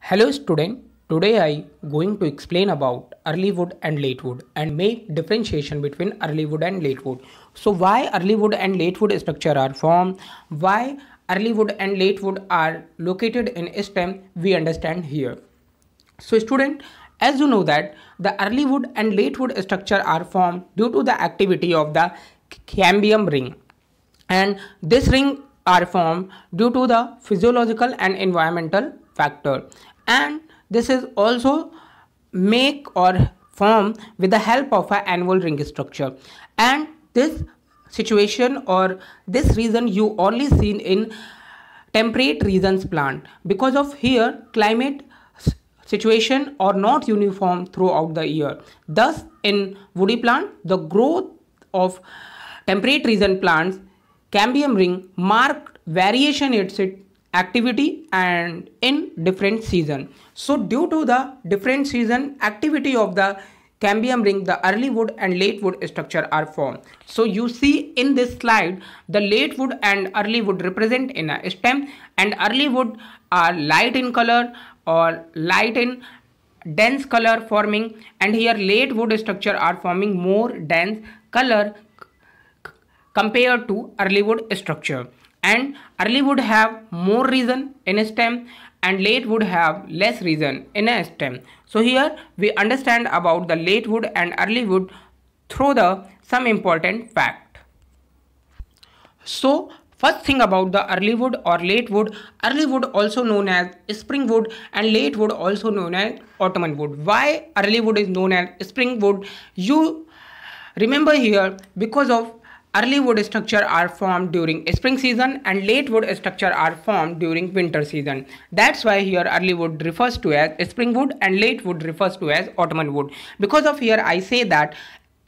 Hello student, today I going to explain about early wood and late wood and make differentiation between early wood and late wood. So why early wood and late wood structure are formed, why early wood and late wood are located in stem we understand here. So student, as you know that the early wood and late wood structure are formed due to the activity of the cambium ring and this ring are formed due to the physiological and environmental factor and this is also make or form with the help of an annual ring structure and this situation or this reason you only seen in temperate regions plant because of here climate situation or not uniform throughout the year thus in woody plant the growth of temperate region plants cambium ring marked variation it's its activity and in different season. So due to the different season activity of the cambium ring the early wood and late wood structure are formed. So you see in this slide the late wood and early wood represent in a stem and early wood are light in color or light in dense color forming and here late wood structure are forming more dense color compared to early wood structure and early would have more reason in stem and late would have less reason in a stem. So here we understand about the late wood and early wood through the some important fact. So first thing about the early wood or late wood, early wood also known as spring wood and late wood also known as autumn wood. Why early wood is known as spring wood? You remember here because of Early wood structure are formed during spring season and late wood structure are formed during winter season. That's why here early wood refers to as spring wood and late wood refers to as autumn wood. Because of here I say that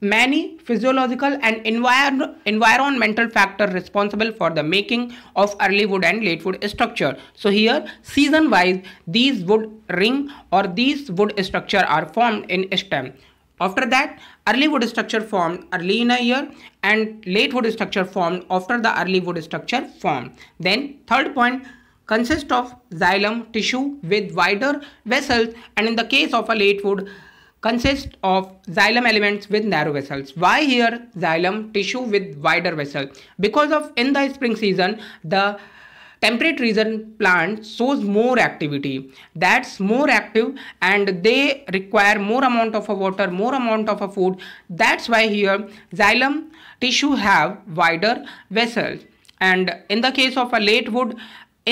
many physiological and envir environmental factors responsible for the making of early wood and late wood structure. So here season wise these wood ring or these wood structure are formed in stem. After that, early wood structure formed early in a year and late wood structure formed after the early wood structure formed. Then third point consists of xylem tissue with wider vessels and in the case of a late wood consists of xylem elements with narrow vessels. Why here xylem tissue with wider vessel? Because of in the spring season the temperate region plant shows more activity that's more active and they require more amount of water more amount of food that's why here xylem tissue have wider vessels and in the case of a late wood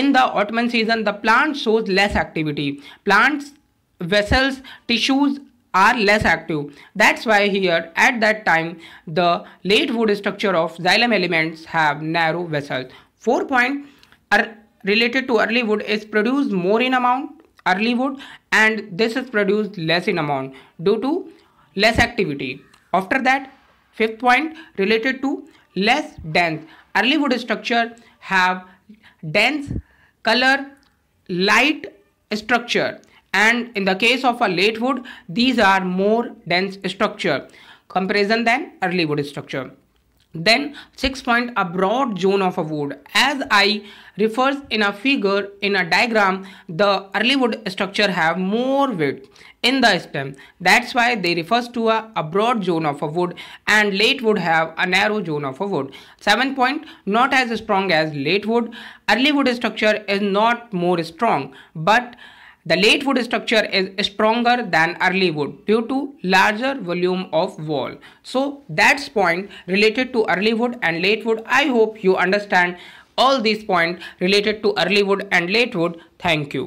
in the autumn season the plant shows less activity plants vessels tissues are less active that's why here at that time the late wood structure of xylem elements have narrow vessels 4 point related to early wood is produced more in amount early wood and this is produced less in amount due to less activity. After that fifth point related to less dense early wood structure have dense color light structure and in the case of a late wood these are more dense structure comparison than early wood structure. Then six point a broad zone of a wood. As I refers in a figure in a diagram, the early wood structure have more width in the stem. That's why they refers to a, a broad zone of a wood and late wood have a narrow zone of a wood. Seven point not as strong as late wood. Early wood structure is not more strong but the late wood structure is stronger than early wood due to larger volume of wall. So that's point related to early wood and late wood. I hope you understand all these points related to early wood and late wood. Thank you.